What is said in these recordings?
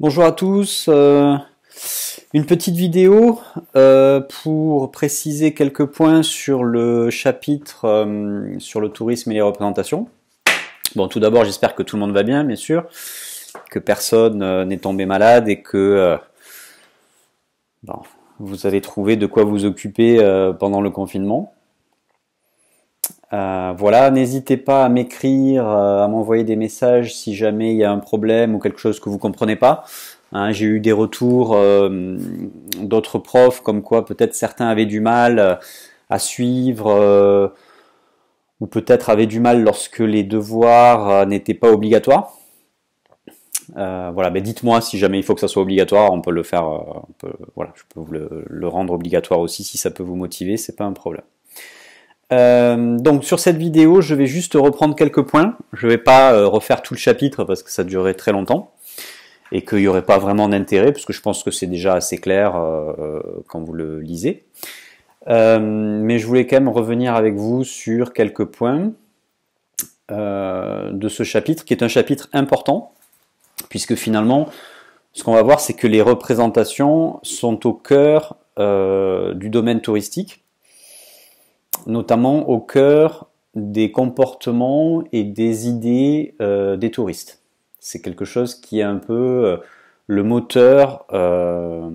Bonjour à tous, euh, une petite vidéo euh, pour préciser quelques points sur le chapitre euh, sur le tourisme et les représentations. Bon, tout d'abord, j'espère que tout le monde va bien, bien sûr, que personne n'est tombé malade et que vous avez trouvé de quoi vous occuper pendant le confinement. Euh, voilà, n'hésitez pas à m'écrire, euh, à m'envoyer des messages si jamais il y a un problème ou quelque chose que vous comprenez pas. Hein, j'ai eu des retours euh, d'autres profs comme quoi peut-être certains avaient du mal à suivre ou peut-être avaient du mal lorsque les devoirs n'étaient pas obligatoires. voilà, mais dites-moi si jamais il faut que ça soit obligatoire, on peut le faire, voilà, je peux vous le, le rendre obligatoire aussi si ça peut vous motiver, c'est pas un problème. Euh, donc sur cette vidéo, je vais juste reprendre quelques points. Je ne vais pas euh, refaire tout le chapitre parce que ça durerait très longtemps et qu'il n'y aurait pas vraiment d'intérêt, parce que je pense que c'est déjà assez clair euh, quand vous le lisez. mais je voulais quand même revenir avec vous sur quelques points de ce chapitre, qui est un chapitre important, puisque finalement, ce qu'on va voir, c'est que les représentations sont au cœur du domaine touristique notamment au cœur des comportements et des idées euh, des touristes. C'est quelque chose qui est un peu euh, le moteur euh,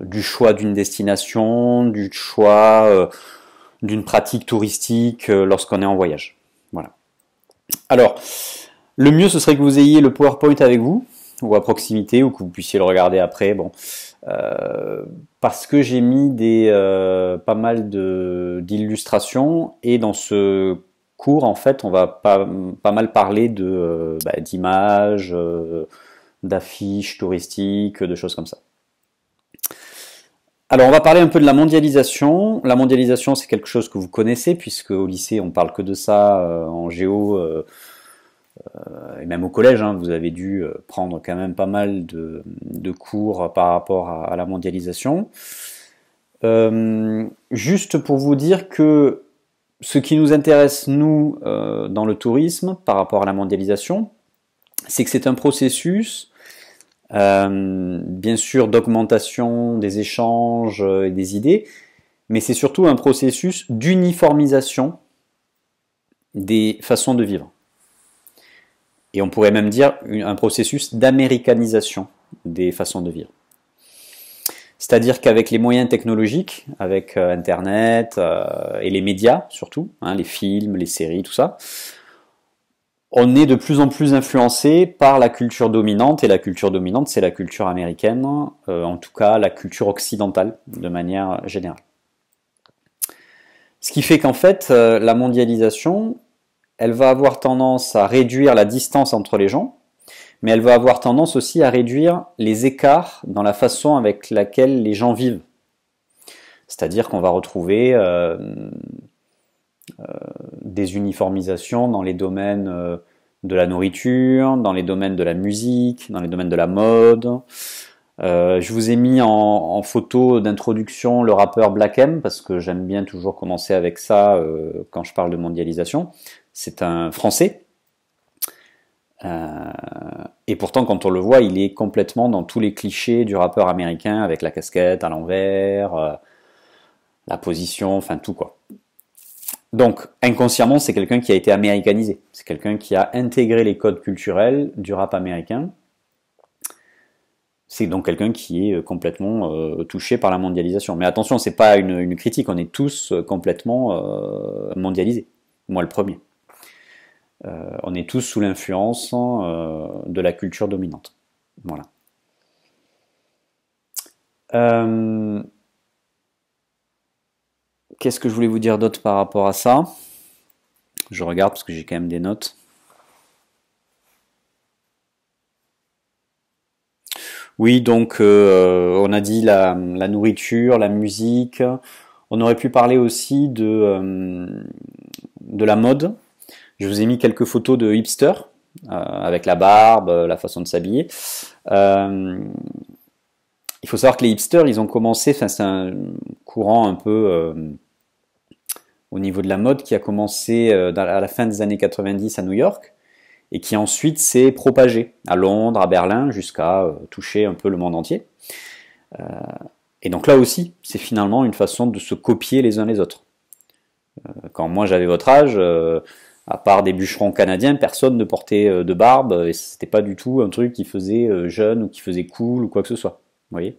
du choix d'une destination, du choix d'une pratique touristique lorsqu'on est en voyage. Voilà. Alors, le mieux ce serait que vous ayez le PowerPoint avec vous, ou à proximité, ou que vous puissiez le regarder après. Bon, euh, parce que j'ai mis des, euh, pas mal d'illustrations et dans ce cours, en fait, on va pas, mal parler de euh, bah, d'images, d'affiches touristiques, de choses comme ça. Alors on va parler un peu de la mondialisation. La mondialisation c'est quelque chose que vous connaissez puisque au lycée on parle que de ça en géo. Euh, et même au collège, hein, vous avez dû euh, prendre quand même pas mal de, cours par rapport à, la mondialisation. Euh, juste pour vous dire que ce qui nous intéresse, nous, dans le tourisme, par rapport à la mondialisation, c'est que c'est un processus, bien sûr, d'augmentation des échanges et des idées, mais c'est surtout un processus d'uniformisation des façons de vivre et on pourrait même dire un processus d'américanisation des façons de vivre. C'est-à-dire qu'avec les moyens technologiques, avec euh, Internet euh, et les médias surtout, hein, les films, les séries, tout ça, on est de plus en plus influencé par la culture dominante, et la culture dominante, c'est la culture américaine, euh, en tout cas la culture occidentale de manière générale. Ce qui fait qu'en fait, la mondialisation, elle va avoir tendance à réduire la distance entre les gens, mais elle va avoir tendance aussi à réduire les écarts dans la façon avec laquelle les gens vivent. C'est-à-dire qu'on va retrouver euh, euh, des uniformisations dans les domaines euh, de la nourriture, dans les domaines de la musique, dans les domaines de la mode. je vous ai mis en, en photo d'introduction le rappeur Black M parce que j'aime bien toujours commencer avec ça quand je parle de mondialisation c'est un Français. Euh, et pourtant, quand on le voit, il est complètement dans tous les clichés du rappeur américain, avec la casquette à l'envers, euh, la position, enfin tout quoi. Donc, inconsciemment, c'est quelqu'un qui a été américanisé. C'est quelqu'un qui a intégré les codes culturels du rap américain. C'est donc quelqu'un qui est euh, complètement touché par la mondialisation. Mais attention, c'est pas une, critique, on est tous complètement mondialisés. Moi le premier. Euh, on est tous sous l'influence hein, euh, de la culture dominante. Voilà. Euh, qu'est-ce que je voulais vous dire d'autre par rapport à ça Je regarde parce que j'ai quand même des notes. Oui, donc on a dit la, nourriture, la musique. On aurait pu parler aussi de, de la mode, je vous ai mis quelques photos de hipsters, euh, avec la barbe, euh, la façon de s'habiller. Euh, il faut savoir que les hipsters, ils ont commencé, enfin c'est un courant un peu au niveau de la mode qui a commencé à la fin des années 90 à New York et qui ensuite s'est propagé à Londres, à Berlin, jusqu'à toucher un peu le monde entier. et donc là aussi, c'est finalement une façon de se copier les uns les autres. quand moi j'avais votre âge, à part des bûcherons canadiens, personne ne portait euh, de barbe euh, et c'était pas du tout un truc qui faisait euh, jeune ou qui faisait cool ou quoi que ce soit. Vous voyez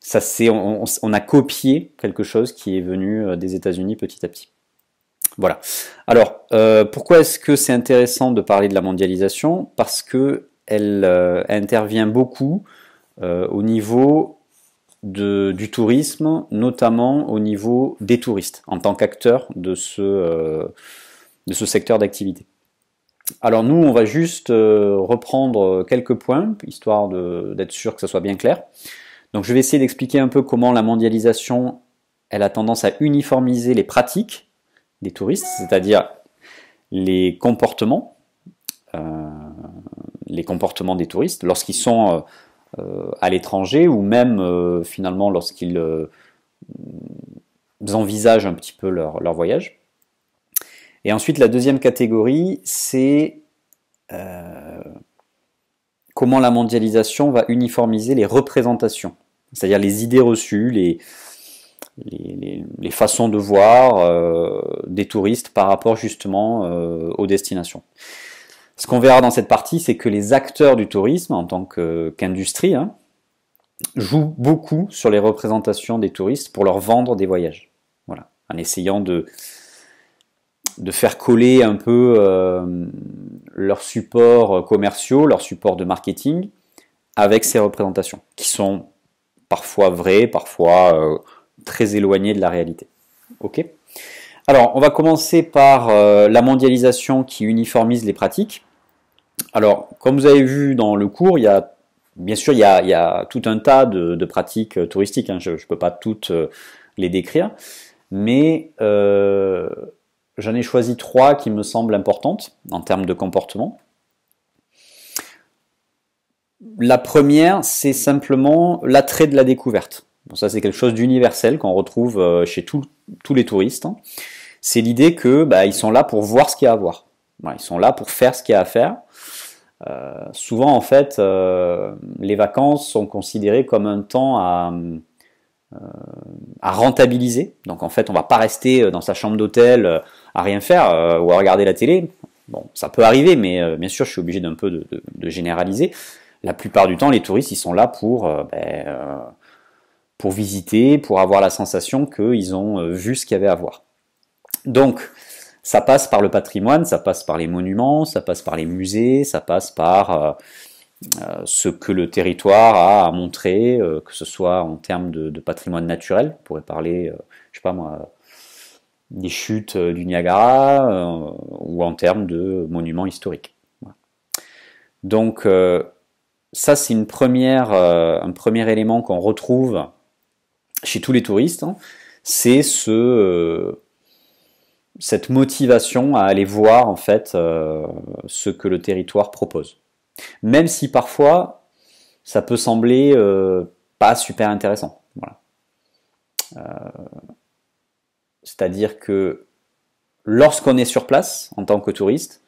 Ça c'est on, a copié quelque chose qui est venu des États-Unis petit à petit. Voilà. Alors pourquoi est-ce que c'est intéressant de parler de la mondialisation Parce que elle intervient beaucoup au niveau du tourisme, notamment au niveau des touristes en tant qu'acteur de ce de ce secteur d'activité. Alors nous, on va juste euh, reprendre euh, quelques points, histoire d'être sûr que ça soit bien clair. Donc je vais essayer d'expliquer un peu comment la mondialisation, elle a tendance à uniformiser les pratiques des touristes, c'est-à-dire les comportements, euh, les comportements des touristes lorsqu'ils sont à l'étranger ou même finalement lorsqu'ils envisagent un petit peu leur voyage. Et ensuite, la deuxième catégorie, c'est euh, comment la mondialisation va uniformiser les représentations, c'est-à-dire les idées reçues, les, les, façons de voir euh, des touristes par rapport justement euh, aux destinations. Ce qu'on verra dans cette partie, c'est que les acteurs du tourisme, en tant qu'industrie, hein, jouent beaucoup sur les représentations des touristes pour leur vendre des voyages. Voilà, en essayant de, de faire coller un peu euh, leurs supports commerciaux, leurs supports de marketing avec ces représentations, qui sont parfois vraies, parfois euh, très éloignées de la réalité. Ok Alors, on va commencer par euh, la mondialisation qui uniformise les pratiques. Alors, comme vous avez vu dans le cours, il bien sûr il y a, tout un tas de, pratiques touristiques. Hein, je ne peux pas toutes les décrire, mais J'en ai choisi trois qui me semblent importantes en termes de comportement. La première, c'est simplement l'attrait de la découverte. ça, c'est quelque chose d'universel qu'on retrouve euh, chez tous les touristes. Hein. C'est l'idée que bah, ils sont là pour voir ce qu'il y a à voir. ils sont là pour faire ce qu'il y a à faire. Euh, souvent, en fait, euh, les vacances sont considérées comme un temps à rentabiliser. Donc, en fait, on ne va pas rester dans sa chambre d'hôtel à rien faire euh, ou à regarder la télé, bon, ça peut arriver, mais euh, bien sûr, je suis obligé d'un peu de, généraliser. La plupart du temps, les touristes, ils sont là pour, euh, ben, pour visiter, pour avoir la sensation qu'ils ont vu ce qu'il y avait à voir. Donc, ça passe par le patrimoine, ça passe par les monuments, ça passe par les musées, ça passe par ce que le territoire a à montrer, que ce soit en termes de, patrimoine naturel, on pourrait parler, je sais pas moi, des chutes euh, du Niagara euh, ou en termes de monuments historiques. Donc euh, ça, c'est une première, un premier élément qu'on retrouve chez tous les touristes, hein. c'est ce cette motivation à aller voir en fait ce que le territoire propose. Même si parfois ça peut sembler pas super intéressant. Voilà. C'est-à-dire que lorsqu'on est sur place en tant que touriste,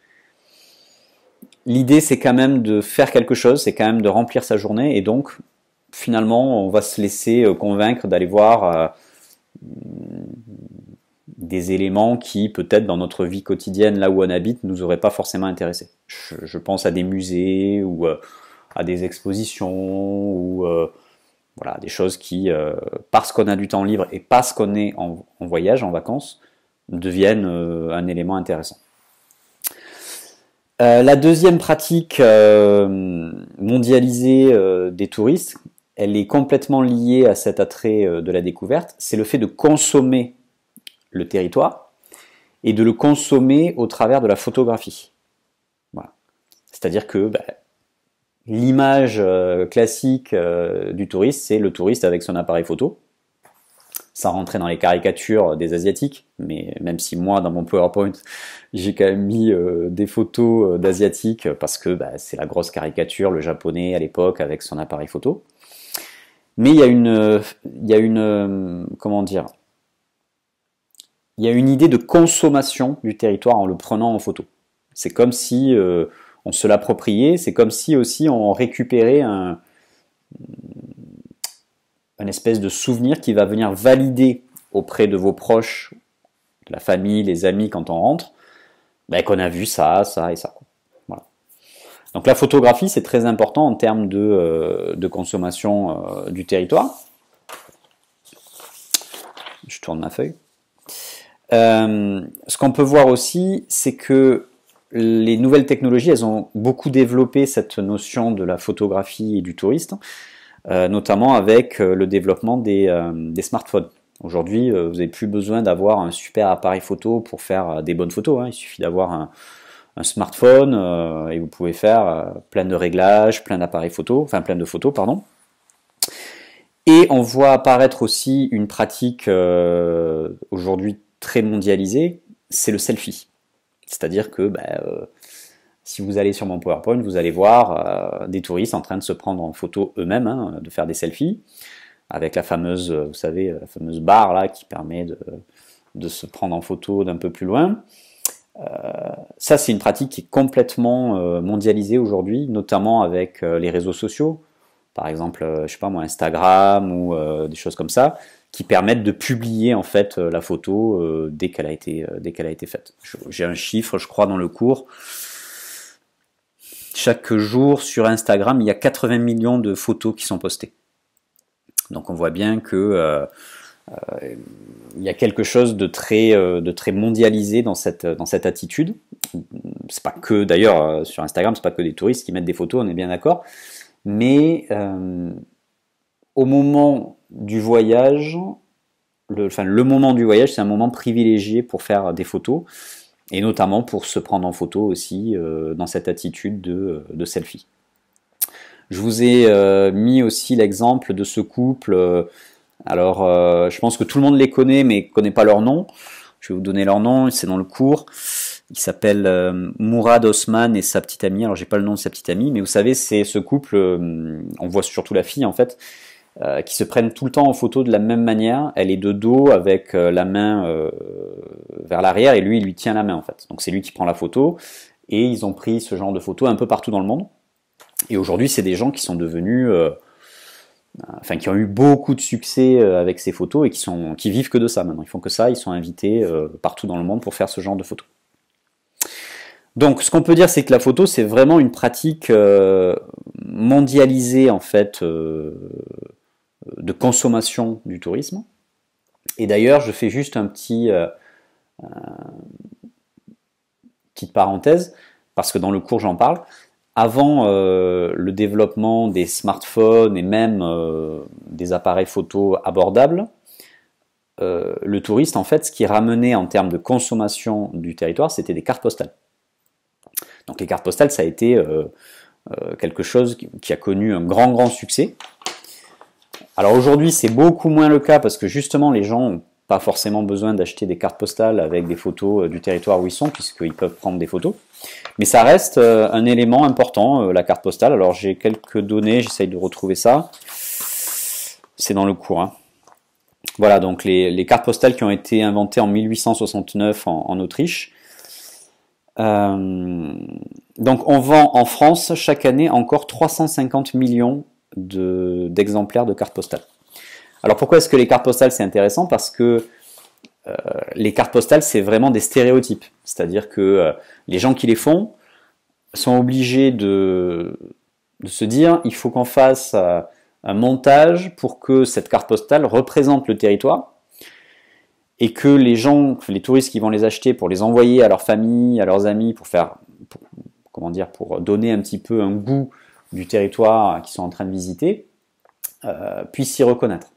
l'idée c'est quand même de faire quelque chose, c'est quand même de remplir sa journée et donc finalement on va se laisser euh, convaincre d'aller voir euh, des éléments qui peut-être dans notre vie quotidienne là où on habite nous auraient pas forcément intéressé. Je, pense à des musées ou euh, à des expositions ou voilà, des choses qui, euh, parce qu'on a du temps libre et parce qu'on est en, voyage, en vacances, deviennent euh, un élément intéressant. Euh, la deuxième pratique mondialisée des touristes, elle est complètement liée à cet attrait de la découverte, c'est le fait de consommer le territoire et de le consommer au travers de la photographie. Voilà. C'est-à-dire que bah, l'image euh, classique euh, du touriste, c'est le touriste avec son appareil photo, sans rentrer dans les caricatures des Asiatiques, mais même si moi, dans mon PowerPoint, j'ai quand même mis euh, des photos d'Asiatiques, parce que bah, c'est la grosse caricature, le japonais à l'époque, avec son appareil photo. Mais il y a une... Il y a une comment dire il y a une idée de consommation du territoire en le prenant en photo. C'est comme si on se l'appropriait, c'est comme si aussi on récupérait un, espèce de souvenir qui va venir valider auprès de vos proches, la famille, les amis quand on rentre, ben, qu'on a vu ça, ça et ça. Voilà. Donc la photographie, c'est très important en termes de, euh, consommation euh, du territoire. Je tourne ma feuille. Euh, ce qu'on peut voir aussi, c'est que les nouvelles technologies, elles ont beaucoup développé cette notion de la photographie et du touriste, euh, notamment avec euh, le développement des, euh, smartphones. Aujourd'hui, vous n'avez plus besoin d'avoir un super appareil photo pour faire des bonnes photos. Hein. Il suffit d'avoir un, smartphone et vous pouvez faire plein de réglages, plein d'appareils photos, enfin plein de photos, pardon. Et on voit apparaître aussi une pratique aujourd'hui très mondialisée, c'est le selfie. C'est-à-dire que ben, euh, si vous allez sur mon PowerPoint, vous allez voir euh, des touristes en train de se prendre en photo eux-mêmes, hein, de faire des selfies, avec la fameuse, euh, vous savez, fameuse barre là qui permet de, se prendre en photo d'un peu plus loin. ça, c'est une pratique qui est complètement mondialisée aujourd'hui, notamment avec les réseaux sociaux, par exemple, je sais pas moi, Instagram ou des choses comme ça qui permettent de publier en fait euh, la photo euh, dès qu'elle a été euh, dès qu'elle a été faite. J'ai un chiffre, je crois, dans le cours. Chaque jour sur Instagram, il y a 80 millions de photos qui sont postées. Donc on voit bien que il y a quelque chose de très de très mondialisé dans cette dans cette attitude. C'est pas que d'ailleurs sur Instagram, c'est pas que des touristes qui mettent des photos, on est bien d'accord. Mais au moment du voyage, le, enfin, le moment du voyage, c'est un moment privilégié pour faire des photos, et notamment pour se prendre en photo aussi euh, dans cette attitude de, de, selfie. Je vous ai euh, mis aussi l'exemple de ce couple. Euh, alors, je pense que tout le monde les connaît, mais connaît pas leur nom. Je vais vous donner leur nom, c'est dans le cours. Il s'appelle Mourad Osman et sa petite amie. Alors j'ai pas le nom de sa petite amie, mais vous savez, c'est ce couple, on voit surtout la fille en fait, euh, qui se prennent tout le temps en photo de la même manière. Elle est de dos avec euh, la main euh, vers l'arrière et lui, il lui tient la main en fait. Donc c'est lui qui prend la photo. Et ils ont pris ce genre de photos un peu partout dans le monde. Et aujourd'hui, c'est des gens qui sont devenus, enfin, qui ont eu beaucoup de succès avec ces photos et qui sont, qui vivent que de ça maintenant. Ils font que ça. Ils sont invités partout dans le monde pour faire ce genre de photos. Donc, ce qu'on peut dire, c'est que la photo, c'est vraiment une pratique mondialisée en fait de consommation du tourisme. Et d'ailleurs, je fais juste un petit euh, euh, petite parenthèse parce que dans le cours j'en parle. Avant euh, le développement des smartphones et même des appareils photo abordables, le touriste en fait, ce qui ramenait en termes de consommation du territoire, c'était des cartes postales. Donc les cartes postales, ça a été quelque chose qui a connu un grand grand succès alors aujourd'hui, c'est beaucoup moins le cas parce que justement, les gens n'ont pas forcément besoin d'acheter des cartes postales avec des photos euh, du territoire où ils sont, puisqu'ils peuvent prendre des photos. Mais ça reste euh, un élément important, euh, la carte postale. Alors j'ai quelques données, j'essaye de retrouver ça. C'est dans le cours. Hein. Voilà, donc les, cartes postales qui ont été inventées en 1869 en, Autriche. donc on vend en France chaque année encore 350 millions d'exemplaires de, cartes postales. Alors pourquoi est-ce que les cartes postales c'est intéressant Parce que euh, les cartes postales c'est vraiment des stéréotypes. C'est-à-dire que euh, les gens qui les font sont obligés de, de se dire il faut qu'on fasse euh, un montage pour que cette carte postale représente le territoire et que les gens, les touristes qui vont les acheter pour les envoyer à leur famille, à leurs amis, pour faire, comment dire, pour donner un petit peu un goût du territoire qu'ils sont en train de visiter puisse euh, puissent s'y reconnaître.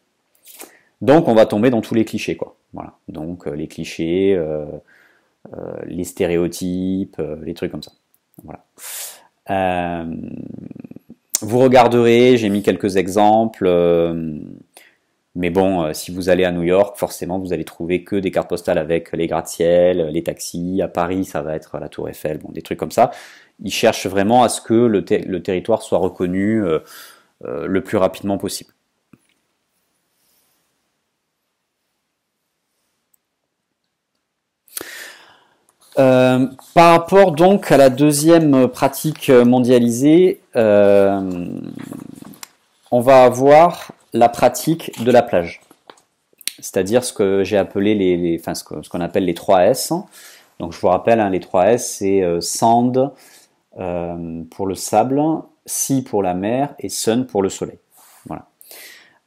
Donc on va tomber dans tous les clichés, quoi. Voilà. Donc euh, les clichés, euh, les stéréotypes, les trucs comme ça. Voilà. vous regarderez, j'ai mis quelques exemples. mais bon, si vous allez à New York, forcément, vous allez trouver que des cartes postales avec les gratte-ciel, les taxis. À Paris, ça va être la Tour Eiffel, bon, des trucs comme ça ils cherchent vraiment à ce que le, territoire soit reconnu euh, euh, le plus rapidement possible. Euh, par rapport donc à la deuxième pratique mondialisée, on va avoir la pratique de la plage, c'est-à-dire ce que j'ai appelé les, ce qu'on appelle les 3 S. Donc je vous rappelle, hein, les 3 S, c'est sand, euh, pour le sable, Si pour la mer et Sun pour le soleil. Voilà.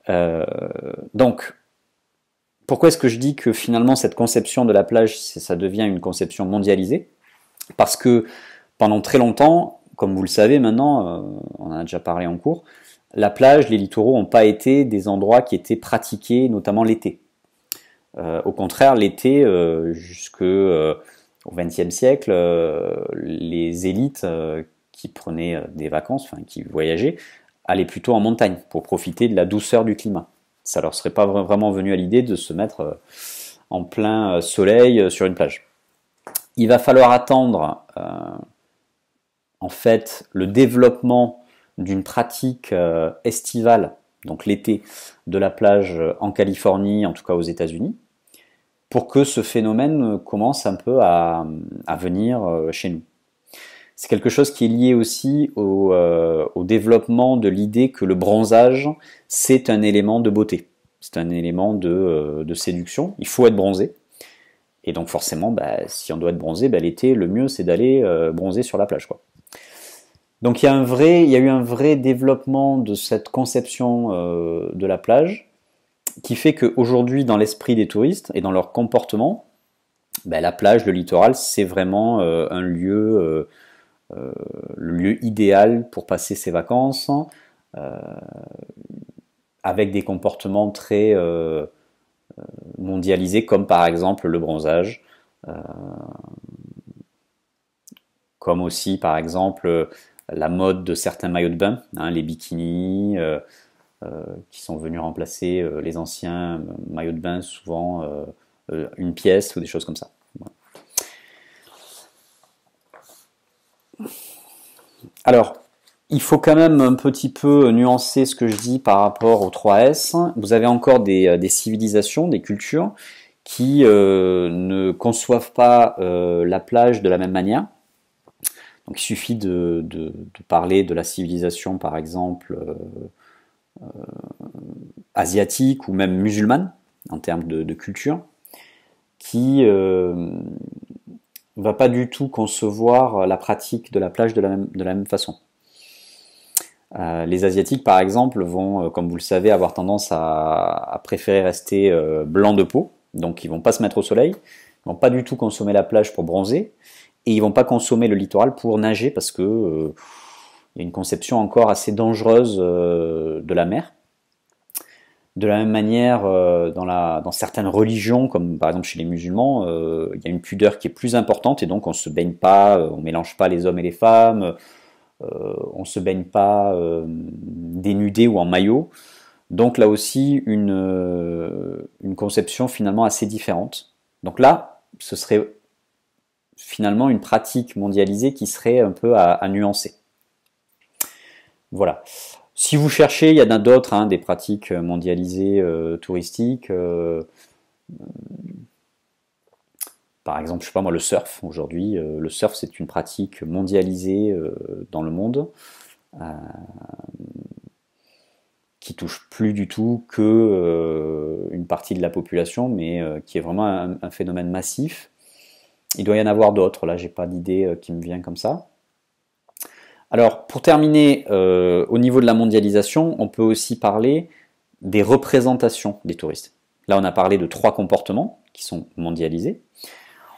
Euh, donc, pourquoi est-ce que je dis que finalement cette conception de la plage, ça devient une conception mondialisée Parce que pendant très longtemps, comme vous le savez maintenant, euh, on en a déjà parlé en cours, la plage, les littoraux n'ont pas été des endroits qui étaient pratiqués, notamment l'été. au contraire, l'été, jusque au XXe siècle, euh, les élites euh, qui prenaient euh, des vacances, enfin qui voyageaient, allaient plutôt en montagne pour profiter de la douceur du climat. Ça leur serait pas vraiment venu à l'idée de se mettre en plein soleil sur une plage. Il va falloir attendre en fait le développement d'une pratique estivale, donc l'été, de la plage en Californie, en tout cas aux États-Unis, pour que ce phénomène euh, commence un peu à, venir euh, chez nous. C'est quelque chose qui est lié aussi euh, au, développement de l'idée que le bronzage, c'est un élément de beauté, c'est un élément de, séduction, il faut être bronzé. Et donc forcément, bah, si on doit être bronzé, bah, l'été, le mieux, c'est d'aller bronzer sur la plage. Donc il y a eu un vrai développement de cette conception de la plage qui fait qu'aujourd'hui, dans l'esprit des touristes et dans leur comportement, ben, la plage, le littoral, c'est vraiment euh, un lieu, euh, euh, le lieu idéal pour passer ses vacances, avec des comportements très mondialisés, comme par exemple le bronzage, comme aussi par exemple la mode de certains maillots de bain, hein, les bikinis. Euh, qui sont venus remplacer euh, les anciens euh, maillots de bain, souvent une pièce ou des choses comme ça. Alors, il faut quand même un petit peu nuancer ce que je dis par rapport aux 3S. Vous avez encore des, civilisations, des cultures qui ne conçoivent pas la plage de la même manière. Donc il suffit de, parler de la civilisation, par exemple, euh, asiatique ou même musulmane en termes de, culture, qui euh, va pas du tout concevoir la pratique de la plage de la même, façon. Euh, les Asiatiques, par exemple, vont, comme vous le savez, avoir tendance à, préférer rester blancs blanc de peau, donc ils vont pas se mettre au soleil, ils vont pas du tout consommer la plage pour bronzer, et ils vont pas consommer le littoral pour nager parce que il y a une conception encore assez dangereuse euh, de la mer. De la même manière, euh, dans, certaines religions, comme par exemple chez les musulmans, euh, il y a une pudeur qui est plus importante et donc on ne se baigne pas, on ne mélange pas les hommes et les femmes, on ne se baigne pas dénudés dénudé ou en maillot. Donc là aussi, une, conception finalement assez différente. Donc là, ce serait finalement une pratique mondialisée qui serait un peu à nuancer. Voilà. Si vous cherchez, il y en a d'autres, hein, des pratiques mondialisées euh, touristiques. Euh, euh, par exemple, je sais pas moi, le surf aujourd'hui. le surf, c'est une pratique mondialisée dans le monde qui touche plus du tout qu'une partie de la population, mais qui est vraiment un, un, phénomène massif. Il doit y en avoir d'autres. Là, j'ai pas d'idée qui me vient comme ça. Alors pour terminer, euh, au niveau de la mondialisation, on peut aussi parler des représentations des touristes. Là, on a parlé de trois comportements qui sont mondialisés.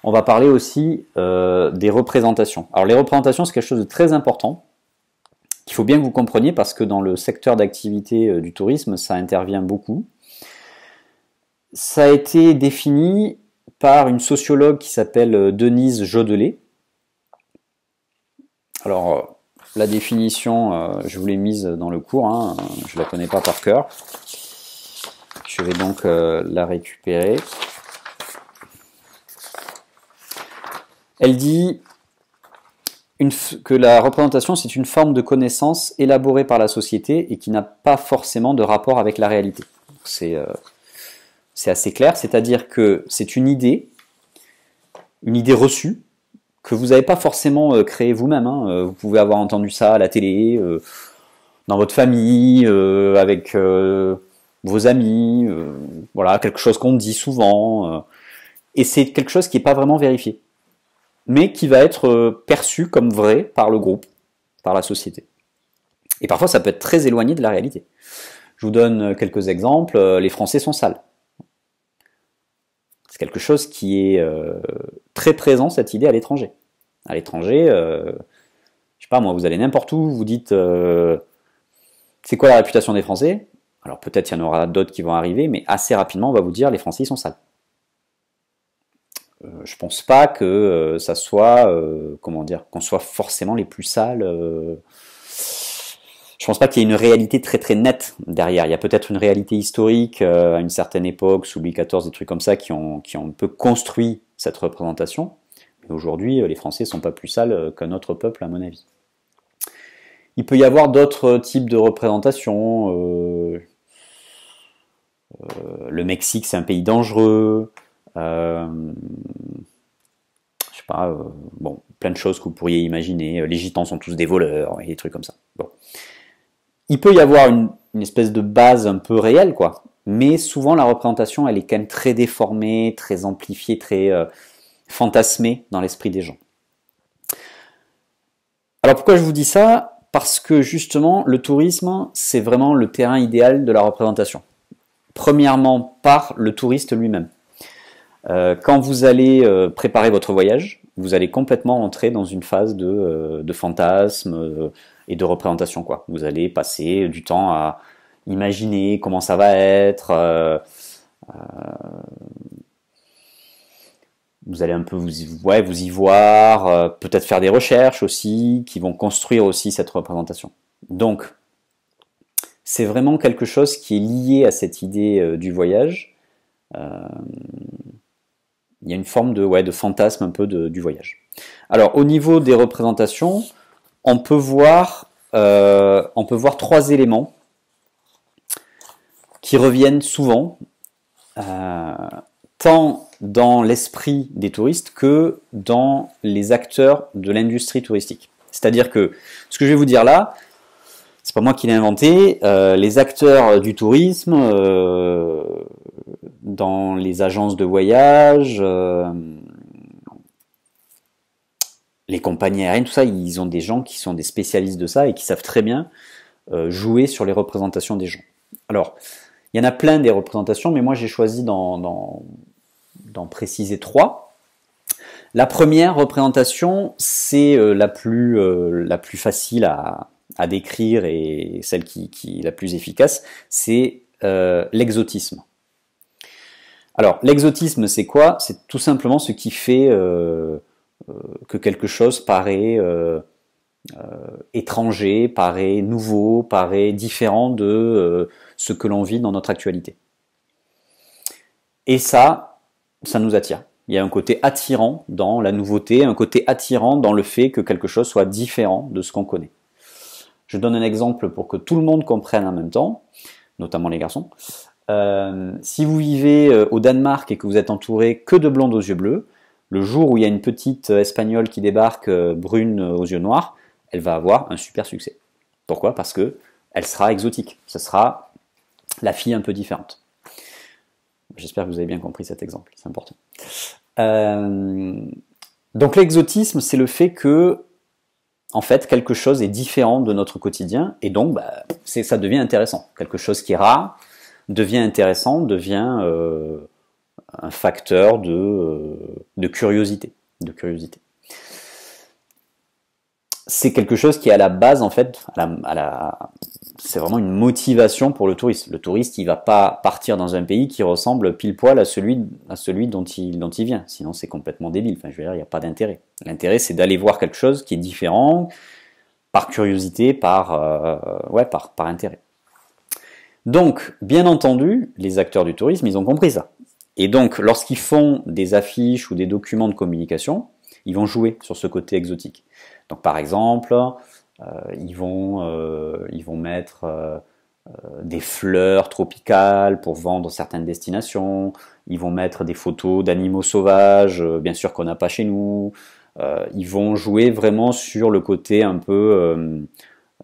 On va parler aussi euh, des représentations. Alors les représentations, c'est quelque chose de très important qu'il faut bien que vous compreniez parce que dans le secteur d'activité euh, du tourisme, ça intervient beaucoup. Ça a été défini par une sociologue qui s'appelle Denise Jodelet. Alors, la définition, euh, je vous l'ai mise dans le cours, hein, je ne la connais pas par cœur. Je vais donc euh, la récupérer. Elle dit que la représentation, c'est une forme de connaissance élaborée par la société et qui n'a pas forcément de rapport avec la réalité. C'est euh, assez clair, c'est-à-dire que c'est une idée, une idée reçue, que vous n'avez pas forcément euh, créé vous-même. Hein. Euh, vous pouvez avoir entendu ça à la télé, euh, dans votre famille, avec vos amis, voilà, quelque chose qu'on dit souvent. et c'est quelque chose qui n'est pas vraiment vérifié, mais qui va être perçu comme vrai par le groupe, par la société. Et parfois, ça peut être très éloigné de la réalité. Je vous donne quelques exemples. Les Français sont sales. C'est quelque chose qui est très présent cette idée à l'étranger. À l'étranger, je euh, je sais pas moi, vous allez n'importe où, vous dites euh, c'est quoi la réputation des Français Alors peut-être il y en aura d'autres qui vont arriver, mais assez rapidement on va vous dire les Français ils sont sales. Euh, je pense pas que ça soit, comment dire, qu'on soit forcément les plus sales. je pense pas qu'il y ait une réalité très très nette derrière. Il y a peut-être une réalité historique à une certaine époque, sous Louis XIV, des trucs comme ça qui ont, qui ont un peu construit cette représentation. aujourd'hui, euh, les Français sont pas plus sales euh, qu'un autre peuple, à mon avis. Il peut y avoir d'autres types de représentations. Euh, le Mexique, c'est un pays dangereux. je sais pas, bon, plein de choses que vous pourriez imaginer. Les gitans sont tous des voleurs et des trucs comme ça. Bon. Il peut y avoir une espèce de base un peu réelle, quoi mais souvent la représentation, elle est quand même très déformée, très amplifiée, très euh, fantasmée dans l'esprit des gens. Alors pourquoi je vous dis ça Parce que justement, le tourisme, c'est vraiment le terrain idéal de la représentation. Premièrement, par le touriste lui-même. Euh, quand vous allez euh, préparer votre voyage, vous allez complètement entrer dans une phase de, fantasme et de représentation. Quoi. Vous allez passer du temps à, imaginer comment ça va être. Euh, euh, vous allez un peu vous, ouais, vous y voir, euh, peut-être faire des recherches aussi, qui vont construire aussi cette représentation. Donc, c'est vraiment quelque chose qui est lié à cette idée du voyage. Il y a une forme de, ouais, de fantasme un peu de, du voyage. Alors, au niveau des représentations, on peut voir, on peut voir trois éléments qui reviennent souvent, euh, tant dans l'esprit des touristes que dans les acteurs de l'industrie touristique. C'est-à-dire que ce que je vais vous dire là, c'est pas moi qui l'ai inventé, euh, les acteurs du tourisme, euh, dans les agences de voyage, les compagnies aériennes, tout ça, ils ont des gens qui sont des spécialistes de ça et qui savent très bien jouer sur les représentations des gens. Alors, il y en a plein des représentations, mais moi j'ai choisi d'en préciser trois. La première représentation, c'est euh, euh, la, plus, facile à, décrire et celle qui, est la plus efficace, c'est euh, l'exotisme. Alors, l'exotisme, c'est quoi C'est tout simplement ce qui fait que quelque chose paraît euh, étranger, paraît nouveau, paraît différent de euh, ce que l'on vit dans notre actualité. Et ça, ça nous attire. Il y a un côté attirant dans la nouveauté, un côté attirant dans le fait que quelque chose soit différent de ce qu'on connaît. Je donne un exemple pour que tout le monde comprenne en même temps, notamment les garçons. Euh, si vous vivez au Danemark et que vous êtes entouré que de blondes aux yeux bleus, le jour où il y a une petite espagnole qui débarque brune aux yeux noirs, elle va avoir un super succès. Pourquoi Parce que elle sera exotique. Ce sera la fille un peu différente. J'espère que vous avez bien compris cet exemple, c'est important. Euh, donc l'exotisme, c'est le fait que, en fait, quelque chose est différent de notre quotidien, et donc bah, ça devient intéressant. Quelque chose qui est rare devient intéressant, devient euh, un facteur euh, de curiosité. De curiosité c'est quelque chose qui est à la base en fait, c'est vraiment une motivation pour le touriste. Le touriste, il va pas partir dans un pays qui ressemble pile poil à celui, dont, il, vient. Sinon, c'est complètement débile. Enfin, je veux dire, il n'y a pas d'intérêt. L'intérêt, c'est d'aller voir quelque chose qui est différent, par curiosité, par, euh, par, par intérêt. Donc, bien entendu, les acteurs du tourisme, ils ont compris ça. Et donc, lorsqu'ils font des affiches ou des documents de communication, ils vont jouer sur ce côté exotique. Donc par exemple, euh, euh, ils, vont, mettre euh, des fleurs tropicales pour vendre certaines destinations, ils vont mettre des photos d'animaux sauvages, bien sûr qu'on n'a pas chez nous, ils vont jouer vraiment sur le côté un peu,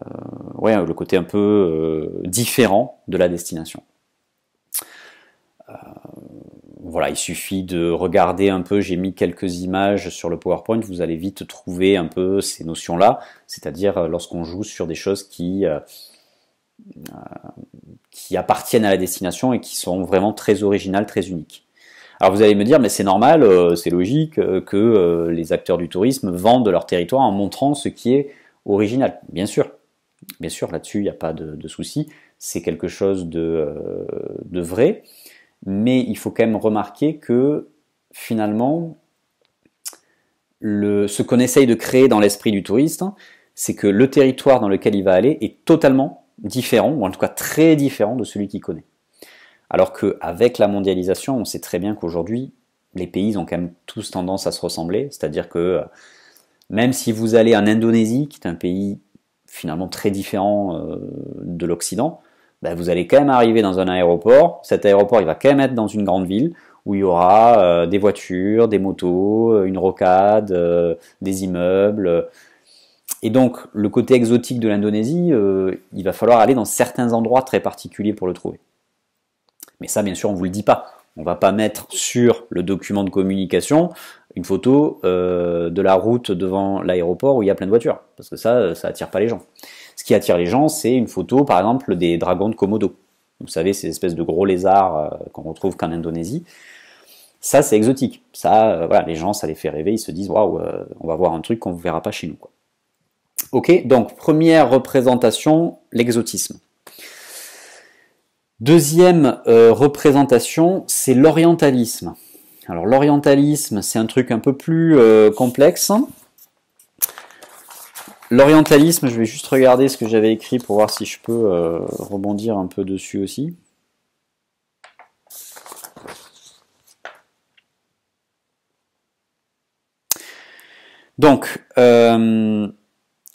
le côté un peu différent de la destination voilà, il suffit de regarder un peu, j'ai mis quelques images sur le PowerPoint, vous allez vite trouver un peu ces notions-là, c'est-à-dire euh, lorsqu'on joue sur des choses qui, euh, euh, qui appartiennent à la destination et qui sont vraiment très originales, très uniques. Alors vous allez me dire, mais c'est normal, c'est logique que les acteurs du tourisme vendent leur territoire en montrant ce qui est original. Bien sûr, bien sûr, là-dessus, il n'y a pas de, souci. C'est quelque chose de, de vrai. Mais il faut quand même remarquer que finalement, ce qu'on essaye de créer dans l'esprit du touriste, hein, c'est que le territoire dans lequel il va aller est totalement différent, ou en tout cas très différent de celui qu'il connaît. Alors qu'avec la mondialisation, on sait très bien qu'aujourd'hui, les pays ont quand même tous tendance à se ressembler, c'est-à-dire que euh, même si vous allez en Indonésie, qui est un pays finalement très différent euh, de l'Occident, bah, vous allez quand même arriver dans un aéroport. Cet aéroport, il va quand même être dans une grande ville où il y aura euh, des voitures, des motos, euh, une rocade, euh, des immeubles. Et donc, le côté exotique de l'Indonésie, il va falloir aller dans certains endroits très particuliers pour le trouver. Mais ça, bien sûr, on ne vous le dit pas. On ne va pas mettre sur le document de communication une photo de la route devant l'aéroport où il y a plein de voitures, parce que ça, ça attire pas les gens. Ce qui attire les gens, c'est une photo, par exemple, des dragons de Komodo. Vous savez, ces espèces de gros lézards euh, qu'on retrouve qu'en Indonésie. Ça, c'est exotique. Ça, euh, les gens, ça les fait rêver. Ils se disent, waouh, euh, on va voir un truc qu'on ne verra pas chez nous. Ok, donc première représentation, l'exotisme. Deuxième représentation, c'est l'orientalisme. Alors l'orientalisme, c'est un truc un peu plus complexe. L'orientalisme, je vais juste regarder ce que j'avais écrit pour voir si je peux euh, rebondir un peu dessus aussi. Donc, euh,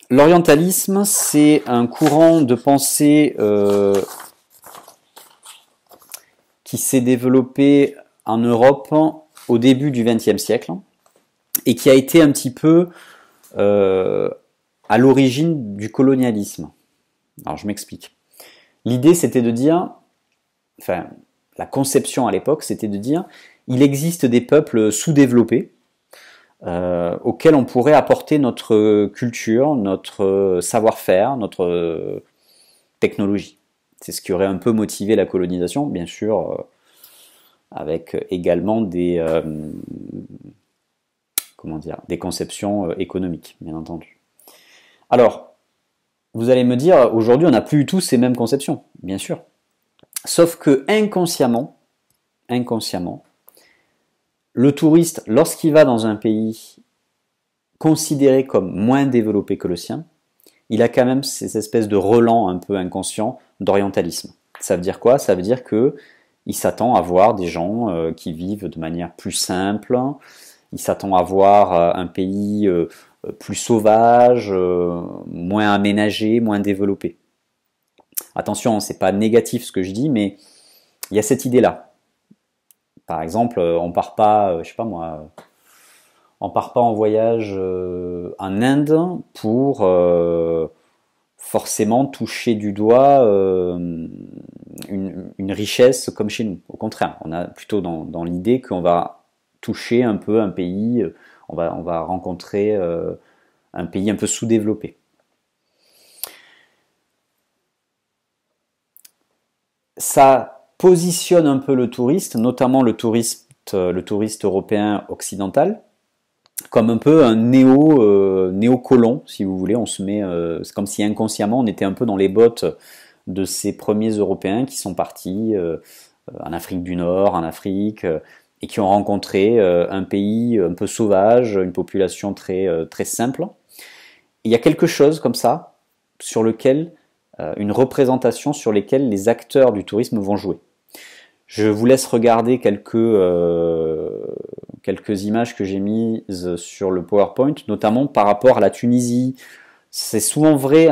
l'orientalisme, c'est un courant de pensée euh, qui s'est développé en Europe au début du XXe siècle et qui a été un petit peu à l'origine du colonialisme. Alors je m'explique. L'idée c'était de dire, enfin la conception à l'époque c'était de dire, il existe des peuples sous-développés euh, auxquels on pourrait apporter notre culture, notre euh, savoir-faire, notre euh, technologie. C'est ce qui aurait un peu motivé la colonisation, bien sûr, avec également des, comment dire, des conceptions économiques, bien entendu. Alors, vous allez me dire, aujourd'hui, on n'a plus du tout ces mêmes conceptions, bien sûr. Sauf que inconsciemment, inconsciemment, le touriste, lorsqu'il va dans un pays considéré comme moins développé que le sien, il a quand même ces espèces de relents un peu inconscients d'orientalisme. Ça veut dire quoi Ça veut dire que il s'attend à voir des gens euh, qui vivent de manière plus simple, il s'attend à voir euh, un pays euh, euh, plus sauvage, euh, moins aménagé, moins développé. Attention, c'est pas négatif ce que je dis, mais il y a cette idée-là. Par exemple, euh, on part pas, je sais pas moi, on part pas en voyage en Inde pour forcément toucher du doigt une, richesse comme chez nous. Au contraire, on a plutôt dans l'idée qu'on va toucher un peu un pays on va, rencontrer euh, un pays un peu sous-développé. Ça positionne un peu le touriste, notamment le touriste, euh, le touriste européen occidental, comme un peu un néo, euh, colon si vous voulez. On se met, c'est comme si inconsciemment on était un peu dans les bottes de ces premiers Européens qui sont partis en Afrique du Nord, en Afrique, et qui ont rencontré euh, un pays euh, un peu sauvage, une population très, euh, très simple. il y a quelque chose comme ça sur lequel, une représentation sur lesquelles les acteurs du tourisme vont jouer. Je vous laisse regarder quelques, quelques images que j'ai mises sur le PowerPoint, notamment par rapport à la Tunisie. C'est souvent vrai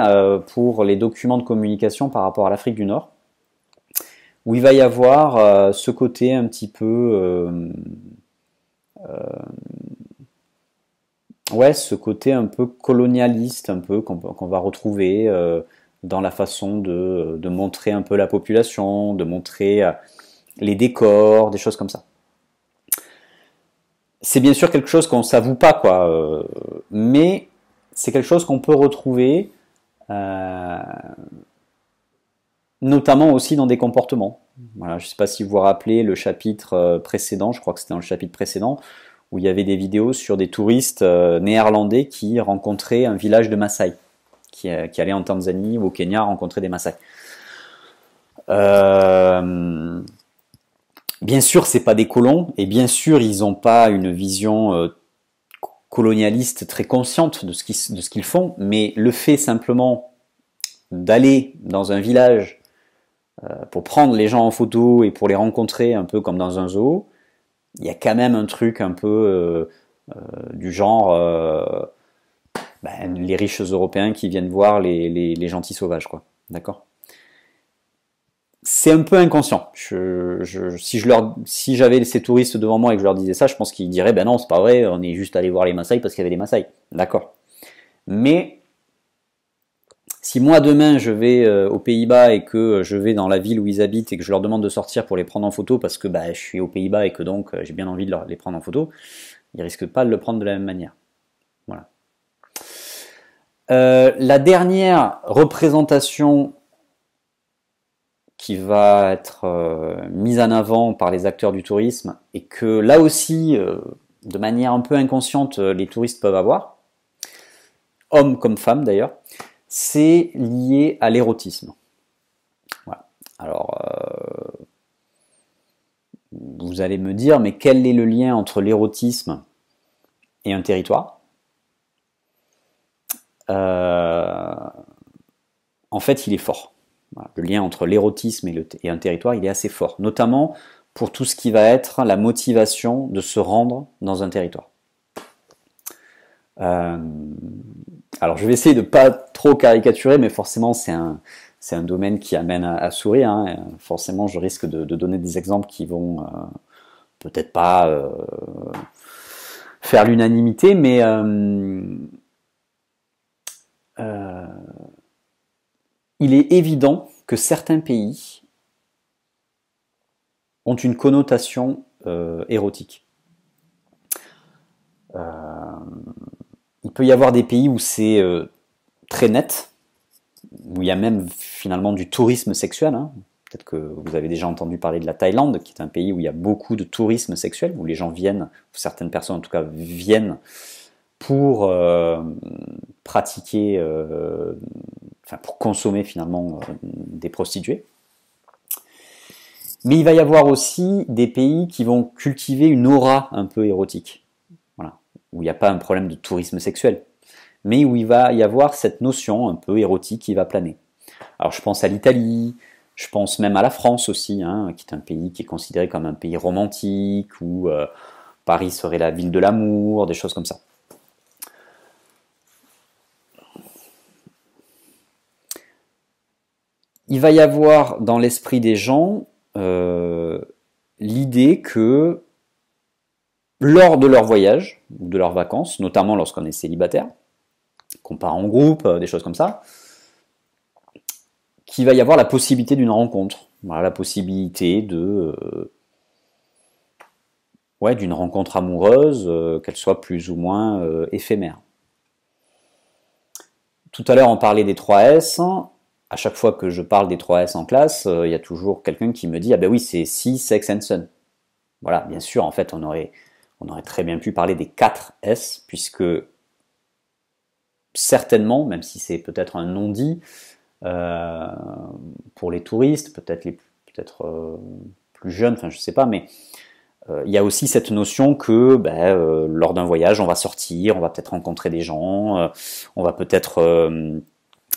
pour les documents de communication par rapport à l'Afrique du Nord où il va y avoir euh, ce côté un petit peu. Euh, euh, ouais, ce côté un peu colonialiste, un peu, qu'on va retrouver dans la façon de, montrer un peu la population, de montrer les décors, des choses comme ça. C'est bien sûr quelque chose qu'on ne s'avoue pas, quoi, mais c'est quelque chose qu'on peut retrouver notamment aussi dans des comportements. Voilà, je ne sais pas si vous vous rappelez le chapitre euh, précédent, je crois que c'était dans le chapitre précédent, où il y avait des vidéos sur des touristes euh, néerlandais qui rencontraient un village de Maasai, qui, euh, allaient en Tanzanie ou au Kenya rencontrer des Maasai. bien sûr, ce c'est pas des colons, et bien sûr, ils n'ont pas une vision colonialiste très consciente de ce qu'ils font, mais le fait simplement d'aller dans un village euh, pour prendre les gens en photo et pour les rencontrer un peu comme dans un zoo, il y a quand même un truc un peu euh, euh, du genre ben, les riches européens qui viennent voir les, les, gentils sauvages, quoi. D'accord c'est un peu inconscient. Je, si je leur, si j'avais ces touristes devant moi et que je leur disais ça, je pense qu'ils diraient ben non, c'est pas vrai, on est juste allé voir les Maasai parce qu'il y avait des Maasai. D'accord. Mais si moi demain je vais euh, aux Pays-Bas et que euh, je vais dans la ville où ils habitent et que je leur demande de sortir pour les prendre en photo parce que bah, je suis aux Pays-Bas et que donc euh, j'ai bien envie de les prendre en photo, ils risquent pas de le prendre de la même manière. Voilà. la dernière représentation qui va être mise en avant par les acteurs du tourisme et que là aussi, de manière un peu inconsciente, les touristes peuvent avoir, hommes comme femmes d'ailleurs, c'est lié à l'érotisme. Alors, euh, vous allez me dire, mais quel est le lien entre l'érotisme et un territoire euh, En fait, il est fort. Le lien entre l'érotisme et, un territoire, il est assez fort, notamment pour tout ce qui va être la motivation de se rendre dans un territoire. Euh, alors, je vais essayer de ne pas trop caricaturé, mais forcément, c'est un, c'est un domaine qui amène à, sourire. Hein. Forcément, je risque de, donner des exemples qui vont euh, peut-être pas euh, faire l'unanimité, mais euh, il est évident que certains pays ont une connotation érotique. il peut y avoir des pays où c'est très net où il y a même finalement du tourisme sexuel. Hein. Peut-être que vous avez déjà entendu parler de la Thaïlande, qui est un pays où il y a beaucoup de tourisme sexuel, où les gens viennent, ou certaines personnes en tout cas viennent pour euh, pratiquer, euh, pour consommer finalement euh, des prostituées. Mais il va y avoir aussi des pays qui vont cultiver une aura un peu érotique, voilà, où il n'y a pas un problème de tourisme sexuel mais où il va y avoir cette notion un peu érotique qui va planer. Alors je pense à l'Italie, je pense même à la France aussi, hein, qui est un pays qui est considéré comme un pays romantique, où euh, Paris serait la ville de l'amour, des choses comme ça. Il va y avoir dans l'esprit des gens euh, l'idée que lors de leur voyage ou de leurs vacances, notamment lorsqu'on est célibataire, qu'on part en groupe, euh, des choses comme ça, qu'il va y avoir la possibilité d'une rencontre. Voilà, la possibilité de. Euh, ouais, d'une rencontre amoureuse, euh, qu'elle soit plus ou moins éphémère. Tout à l'heure, on parlait des 3S. À chaque fois que je parle des 3S en classe, il y a toujours quelqu'un qui me dit Ah ben oui, c'est si, sex and sun. Voilà, bien sûr, en fait, on aurait, on aurait très bien pu parler des 4S, puisque certainement, même si c'est peut-être un non-dit, euh, pour les touristes, peut-être les peut-être euh, plus jeunes, enfin je sais pas, mais euh, il y a aussi cette notion que ben, lors d'un voyage, on va sortir, on va peut-être rencontrer des gens, on va peut-être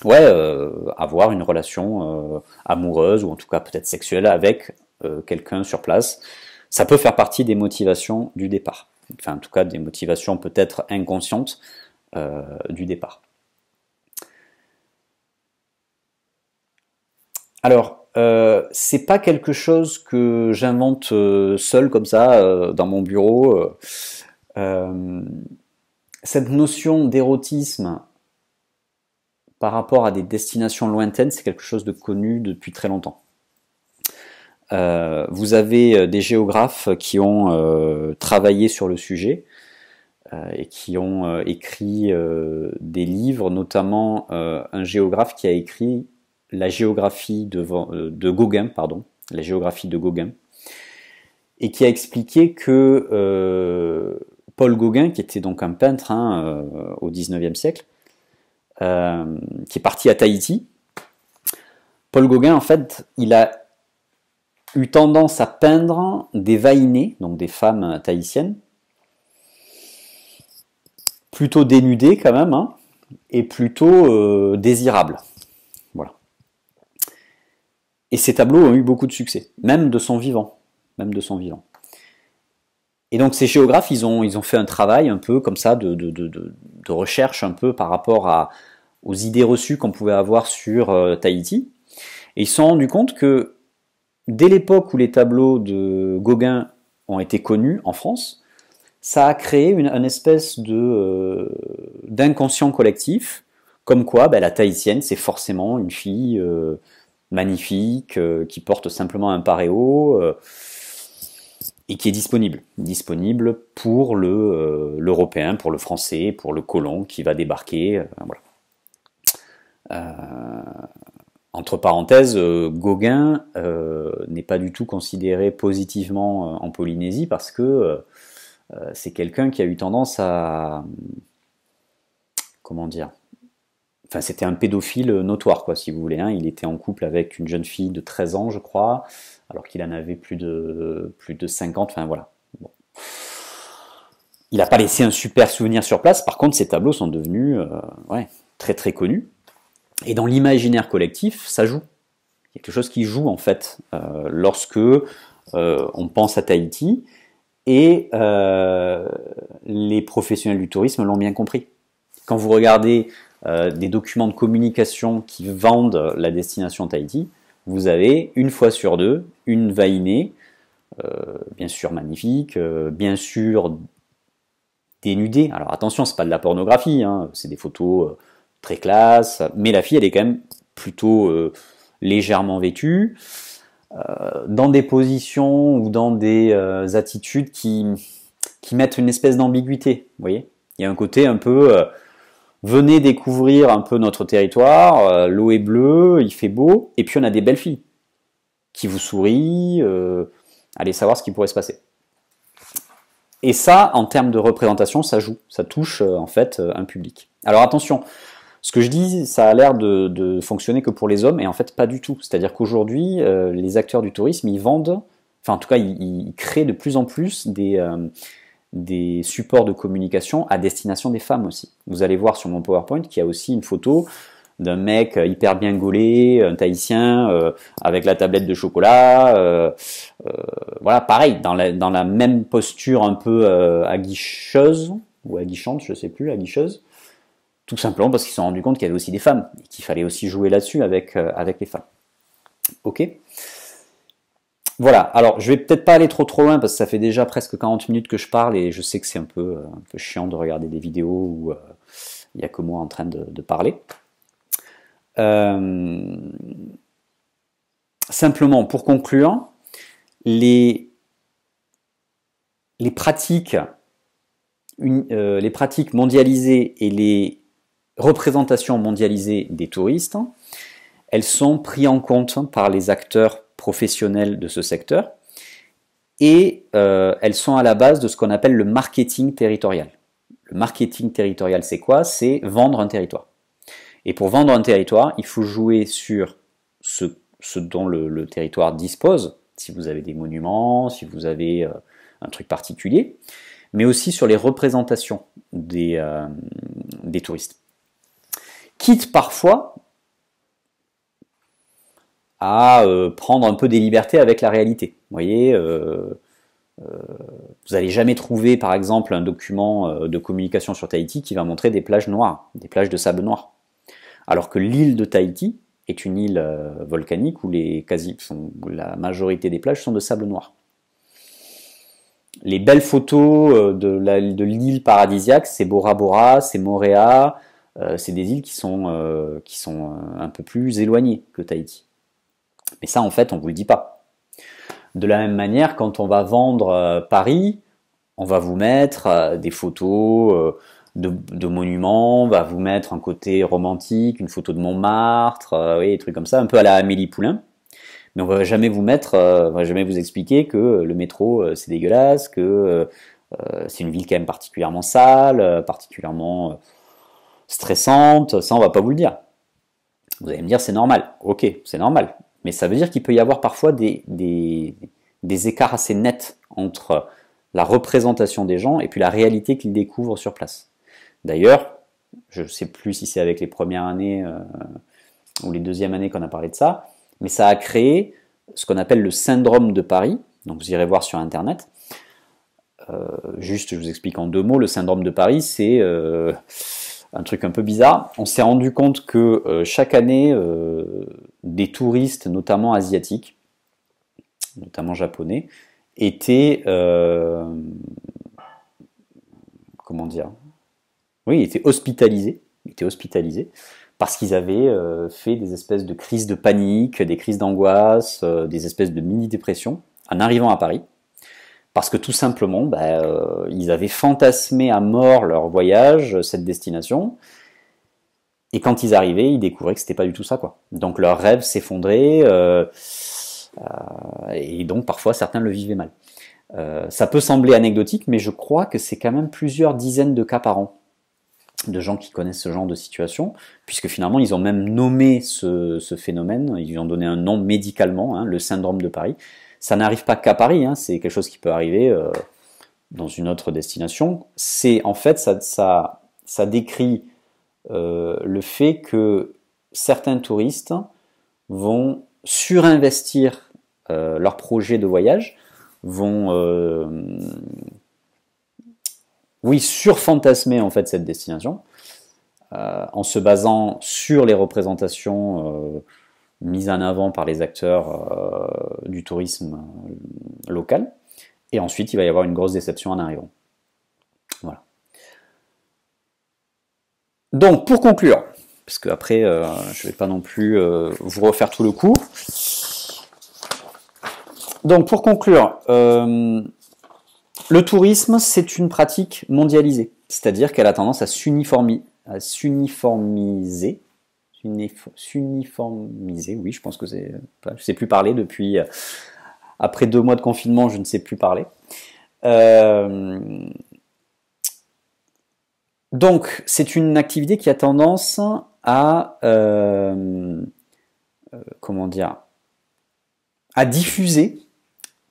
ouais, avoir une relation amoureuse ou en tout cas peut-être sexuelle avec quelqu'un sur place. Ça peut faire partie des motivations du départ, enfin en tout cas des motivations peut-être inconscientes euh, du départ. Alors, euh, c'est pas quelque chose que j'invente euh, seul comme ça dans mon bureau. cette notion d'érotisme par rapport à des destinations lointaines, c'est quelque chose de connu depuis très longtemps. vous avez des géographes qui ont travaillé sur le sujet, euh, et qui ont euh, écrit euh, des livres, notamment un géographe qui a écrit la géographie de, Gauguin, pardon, la géographie de Gauguin, et qui a expliqué que Paul Gauguin, qui était donc un peintre hein, au XIXe siècle, qui est parti à Tahiti, Paul Gauguin, en fait, il a eu tendance à peindre des vahinées, donc des femmes tahitiennes, plutôt dénudé quand même, hein, et plutôt euh, désirable. Voilà. Et ces tableaux ont eu beaucoup de succès, même de son vivant. Même de son vivant. Et donc ces géographes, ils ont, fait un travail un peu comme ça de, recherche un peu par rapport aux idées reçues qu'on pouvait avoir sur euh, Tahiti. Et ils se sont rendus compte que dès l'époque où les tableaux de Gauguin ont été connus en France, ça a créé une, espèce de euh, d'inconscient collectif, comme quoi ben, la Tahitienne, c'est forcément une fille euh, magnifique, euh, qui porte simplement un paréo, et qui est disponible. Disponible pour l'Européen, pour le Français, pour le colon qui va débarquer. entre parenthèses, Gauguin n'est pas du tout considéré positivement en Polynésie parce que euh, c'est quelqu'un qui a eu tendance à. Comment dire Enfin, c'était un pédophile euh, notoire, quoi, si vous voulez. Hein. Il était en couple avec une jeune fille de 13 ans, je crois, alors qu'il en avait plus de, plus de 50. Enfin, voilà. Il n'a pas laissé un super souvenir sur place. Par contre, ses tableaux sont devenus euh, très très connus. Et dans l'imaginaire collectif, ça joue. Il y a quelque chose qui joue, en fait. lorsque on pense à Tahiti, et euh, les professionnels du tourisme l'ont bien compris. Quand vous regardez euh, des documents de communication qui vendent la destination Tahiti, vous avez une fois sur deux une vainée, euh, bien sûr magnifique, bien sûr dénudée. Alors attention, c'est pas de la pornographie, hein, c'est des photos très classe, mais la fille elle est quand même plutôt légèrement vêtue. Euh, dans des positions ou dans des euh, attitudes qui, qui mettent une espèce d'ambiguïté. Vous voyez Il y a un côté un peu euh, venez découvrir un peu notre territoire, l'eau est bleue, il fait beau, et puis on a des belles filles qui vous sourient, allez savoir ce qui pourrait se passer. Et ça, en termes de représentation, ça joue, ça touche en fait un public. Alors attention, ce que je dis, ça a l'air de, fonctionner que pour les hommes, et en fait pas du tout. C'est-à-dire qu'aujourd'hui, euh, les acteurs du tourisme, ils vendent, enfin en tout cas, ils, créent de plus en plus euh, des, supports de communication à destination des femmes aussi. Vous allez voir sur mon PowerPoint qu'il y a aussi une photo d'un mec hyper bien gaulé, un tahitien, euh, avec la tablette de chocolat. voilà, pareil, dans la, même posture un peu aguicheuse, ou aguichante, je ne sais plus, aguicheuse tout simplement parce qu'ils se sont rendus compte qu'il y avait aussi des femmes et qu'il fallait aussi jouer là-dessus avec, euh, avec les femmes. Ok Voilà, alors je vais peut-être pas aller trop trop loin parce que ça fait déjà presque 40 minutes que je parle et je sais que c'est un peu, euh, peu chiant de regarder des vidéos où euh, il n'y a que moi en train de, parler. simplement, pour conclure, les, les, pratiques, les pratiques mondialisées et les représentations mondialisée des touristes, elles sont prises en compte par les acteurs professionnels de ce secteur et euh, elles sont à la base de ce qu'on appelle le marketing territorial. Le marketing territorial, c'est quoi C'est vendre un territoire. Et pour vendre un territoire, il faut jouer sur ce, dont le, territoire dispose, si vous avez des monuments, si vous avez euh, un truc particulier, mais aussi sur les représentations des, euh, des touristes quitte parfois à euh, prendre un peu des libertés avec la réalité. Vous voyez, euh, euh, vous n'allez jamais trouver, par exemple, un document de communication sur Tahiti qui va montrer des plages noires, des plages de sable noir. Alors que l'île de Tahiti est une île volcanique où, la majorité des plages sont de sable noir. Les belles photos de l'île paradisiaque, c'est Bora Bora, c'est Moréa, euh, c'est des îles qui sont, euh, qui sont euh, un peu plus éloignées que Tahiti. Mais ça, en fait, on vous le dit pas. De la même manière, quand on va vendre Paris, on va vous mettre des photos de, monuments, on va vous mettre un côté romantique, une photo de Montmartre, des trucs comme ça, un peu à la Amélie Poulain. Mais on va jamais vous mettre, va jamais vous expliquer que le métro c'est dégueulasse, que c'est une ville quand même particulièrement sale, particulièrement stressante, ça on va pas vous le dire. Vous allez me dire c'est normal, ok, c'est normal. Mais ça veut dire qu'il peut y avoir parfois des, écarts assez nets entre la représentation des gens et puis la réalité qu'ils découvrent sur place. D'ailleurs, je ne sais plus si c'est avec les premières années euh, ou les deuxièmes années qu'on a parlé de ça, mais ça a créé ce qu'on appelle le syndrome de Paris. Donc vous irez voir sur Internet. Euh, juste, je vous explique en deux mots, le syndrome de Paris, c'est... Euh, un truc un peu bizarre. On s'est rendu compte que euh, chaque année, euh, des touristes, notamment asiatiques, notamment japonais, étaient, euh, comment dire, oui, étaient hospitalisés, étaient hospitalisés parce qu'ils avaient fait des espèces de crises de panique, des crises d'angoisse, des espèces de mini dépressions en arrivant à Paris parce que tout simplement, bah, euh, ils avaient fantasmé à mort leur voyage, cette destination, et quand ils arrivaient, ils découvraient que c'était pas du tout ça, quoi. Donc leur rêve s'effondrait, euh, euh, et donc parfois certains le vivaient mal. ça peut sembler anecdotique, mais je crois que c'est quand même plusieurs dizaines de cas par an de gens qui connaissent ce genre de situation, puisque finalement ils ont même nommé ce, phénomène, ils lui ont donné un nom médicalement, hein, le syndrome de Paris, ça n'arrive pas qu'à Paris, hein. c'est quelque chose qui peut arriver euh, dans une autre destination. C'est en fait, ça, décrit euh, le fait que certains touristes vont surinvestir euh, leur projet de voyage, vont oui surfantasmer en fait cette destination en se basant sur les représentations mise en avant par les acteurs euh, du tourisme euh, local. Et ensuite, il va y avoir une grosse déception en arrivant. Voilà. Donc, pour conclure, parce que après, euh, je ne vais pas non plus vous refaire tout le coup. Donc, pour conclure, le tourisme, c'est une pratique mondialisée, c'est-à-dire qu'elle a tendance à s'uniformiser s'uniformiser. Oui, je pense que c'est. Je sais plus parler depuis. Euh, après deux mois de confinement, je ne sais plus parler. Euh, donc, c'est une activité qui a tendance à. Euh, comment dire À diffuser.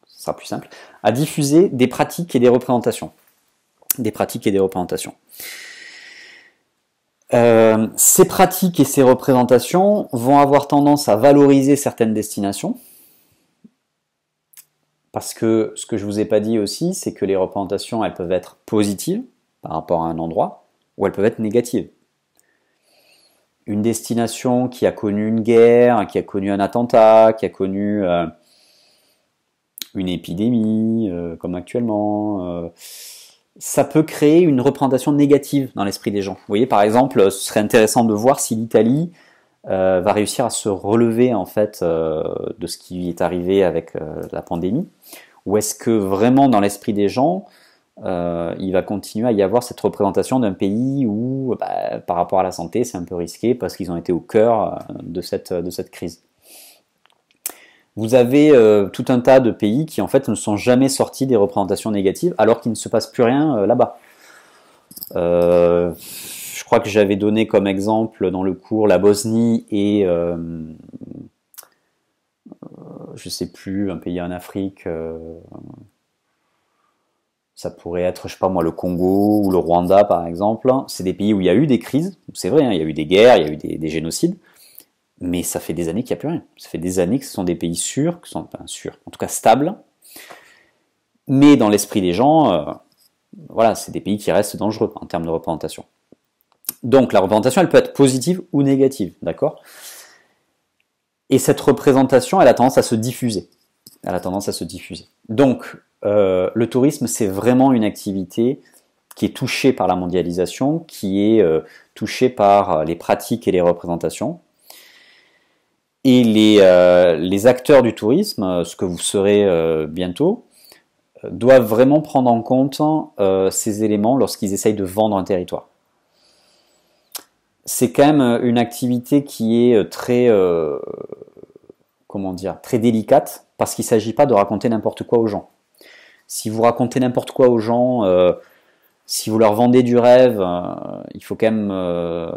Ce sera plus simple. À diffuser des pratiques et des représentations. Des pratiques et des représentations. Euh, ces pratiques et ces représentations vont avoir tendance à valoriser certaines destinations. Parce que ce que je ne vous ai pas dit aussi, c'est que les représentations, elles peuvent être positives par rapport à un endroit, ou elles peuvent être négatives. Une destination qui a connu une guerre, qui a connu un attentat, qui a connu euh, une épidémie, euh, comme actuellement, ça peut créer une représentation négative dans l'esprit des gens. Vous voyez, par exemple, euh, ce serait intéressant de voir si l'Italie euh, va réussir à se relever en fait euh, de ce qui est arrivé avec la pandémie, ou est-ce que vraiment dans l'esprit des gens, il va continuer à y avoir cette représentation d'un pays où, bah, par rapport à la santé, c'est un peu risqué parce qu'ils ont été au cœur de cette, de cette crise vous avez euh, tout un tas de pays qui en fait ne sont jamais sortis des représentations négatives alors qu'il ne se passe plus rien euh, là-bas. Euh, je crois que j'avais donné comme exemple dans le cours la Bosnie et je sais plus un pays en Afrique. ça pourrait être, je sais pas moi, le Congo ou le Rwanda par exemple. C'est des pays où il y a eu des crises. C'est vrai, hein, il y a eu des guerres, il y a eu des génocides mais ça fait des années qu'il n'y a plus rien. Ça fait des années que ce sont des pays sûrs, que sont, sûrs, en tout cas stables. Mais dans l'esprit des gens, euh, voilà, c'est des pays qui restent dangereux en termes de représentation. Donc la représentation, elle peut être positive ou négative, d'accord Et cette représentation, elle a tendance à se diffuser. Elle a tendance à se diffuser. Donc euh, le tourisme, c'est vraiment une activité qui est touchée par la mondialisation, qui est euh, touchée par les pratiques et les représentations, et euh, les, acteurs du tourisme, euh, ce que vous serez euh, bientôt, doivent vraiment prendre en compte ces éléments lorsqu'ils essayent de vendre un territoire. C'est quand même une activité qui est très, comment dire, très délicate parce qu'il ne s'agit pas de raconter n'importe quoi aux gens. Si vous racontez n'importe quoi aux gens, si vous leur vendez du rêve, il faut quand même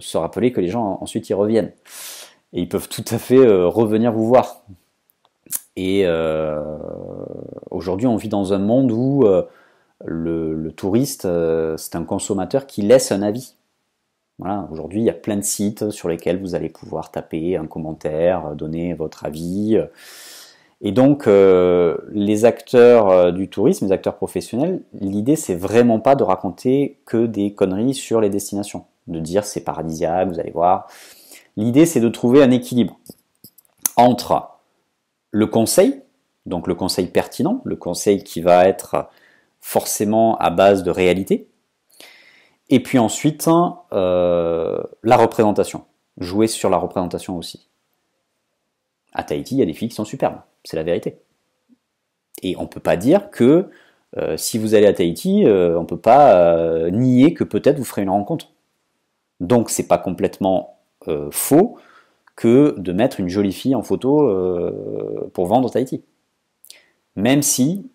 se rappeler que les gens ensuite y reviennent et ils peuvent tout à fait euh, revenir vous voir. Et euh, aujourd'hui, on vit dans un monde où euh, le, touriste, c'est un consommateur qui laisse un avis. Voilà, aujourd'hui, il y a plein de sites sur lesquels vous allez pouvoir taper un commentaire, donner votre avis. Et donc, les acteurs du tourisme, les acteurs professionnels, l'idée, c'est vraiment pas de raconter que des conneries sur les destinations. De dire c'est paradisiaque, vous allez voir, L'idée, c'est de trouver un équilibre entre le conseil, donc le conseil pertinent, le conseil qui va être forcément à base de réalité, et puis ensuite euh, la représentation, jouer sur la représentation aussi. À Tahiti, il y a des filles qui sont superbes, c'est la vérité. Et on ne peut pas dire que euh, si vous allez à Tahiti, euh, on ne peut pas nier que peut-être vous ferez une rencontre. Donc c'est pas complètement euh, faux que de mettre une jolie fille en photo euh, pour vendre Tahiti. Même si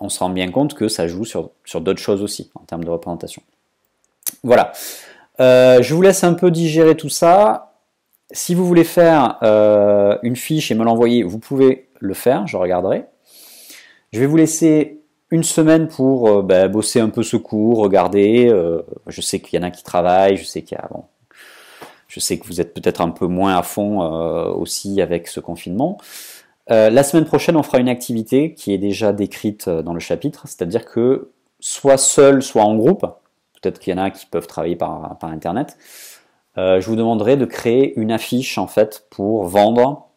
on se rend bien compte que ça joue sur, d'autres choses aussi en termes de représentation. Voilà. Euh, je vous laisse un peu digérer tout ça. Si vous voulez faire une fiche et me l'envoyer, vous pouvez le faire, je regarderai. Je vais vous laisser une semaine pour bah, bosser un peu ce cours, regarder. je sais qu'il y en a qui travaillent, je sais qu'il y a. Je sais que vous êtes peut-être un peu moins à fond euh, aussi avec ce confinement. Euh, la semaine prochaine, on fera une activité qui est déjà décrite euh, dans le chapitre, c'est-à-dire que soit seul, soit en groupe, peut-être qu'il y en a qui peuvent travailler par, Internet, je vous demanderai de créer une affiche en fait pour vendre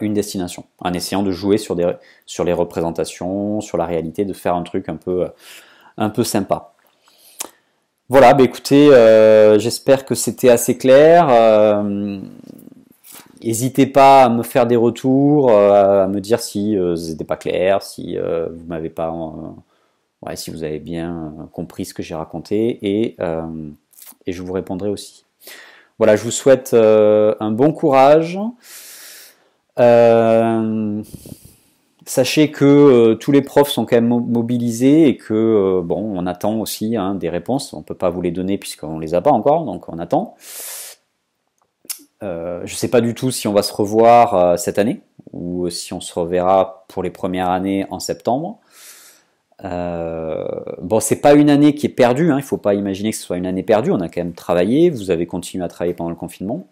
une destination, en essayant de jouer sur, les représentations, sur la réalité, de faire un truc un peu sympa. Voilà, bah, écoutez, euh, j'espère que c'était assez clair. Euh, n'hésitez pas à me faire des retours, euh, à me dire si c'était n'était pas clair, si vous m'avez pas, ouais, si vous avez bien compris ce que j'ai raconté, et, je vous répondrai aussi. Voilà, je vous souhaite un bon courage. Sachez que euh, tous les profs sont quand même mobilisés et que euh, bon, on attend aussi hein, des réponses. On ne peut pas vous les donner puisqu'on les a pas encore, donc on attend. Euh, je ne sais pas du tout si on va se revoir cette année ou si on se reverra pour les premières années en septembre. bon, c'est pas une année qui est perdue. Hein. il ne faut pas imaginer que ce soit une année perdue. On a quand même travaillé. Vous avez continué à travailler pendant le confinement.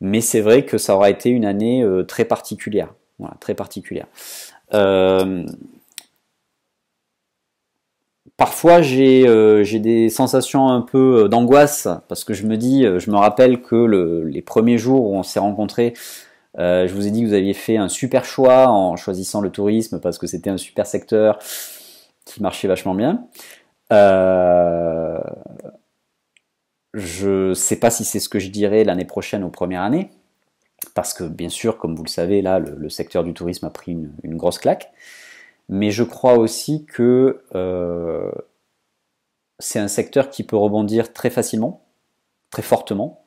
Mais c'est vrai que ça aura été une année très particulière très particulière. Euh, parfois, euh, j'ai des sensations un peu euh, d'angoisse parce que je me dis, je me rappelle que les premiers jours où on s'est rencontrés, je vous ai dit que vous aviez fait un super choix en choisissant le tourisme parce que c'était un super secteur qui marchait vachement bien. je ne sais pas si c'est ce que je dirais l'année prochaine ou première année parce que bien sûr, comme vous le savez, là, le, secteur du tourisme a pris une, grosse claque. Mais je crois aussi que euh, c'est un secteur qui peut rebondir très facilement, très fortement.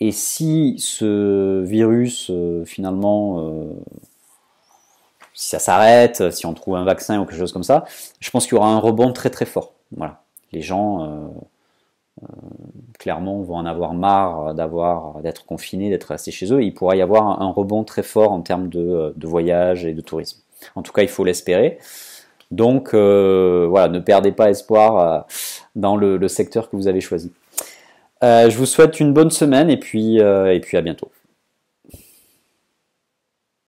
Et si ce virus, euh, finalement, euh, si ça s'arrête, si on trouve un vaccin ou quelque chose comme ça, je pense qu'il y aura un rebond très très fort. Voilà. Les gens euh, clairement vont en avoir marre d'avoir d'être confinés, d'être restés chez eux. Il pourra y avoir un, rebond très fort en termes de, voyage et de tourisme. En tout cas, il faut l'espérer. Donc euh, voilà, ne perdez pas espoir euh, dans le, secteur que vous avez choisi. je vous souhaite une bonne semaine et puis, et puis à bientôt.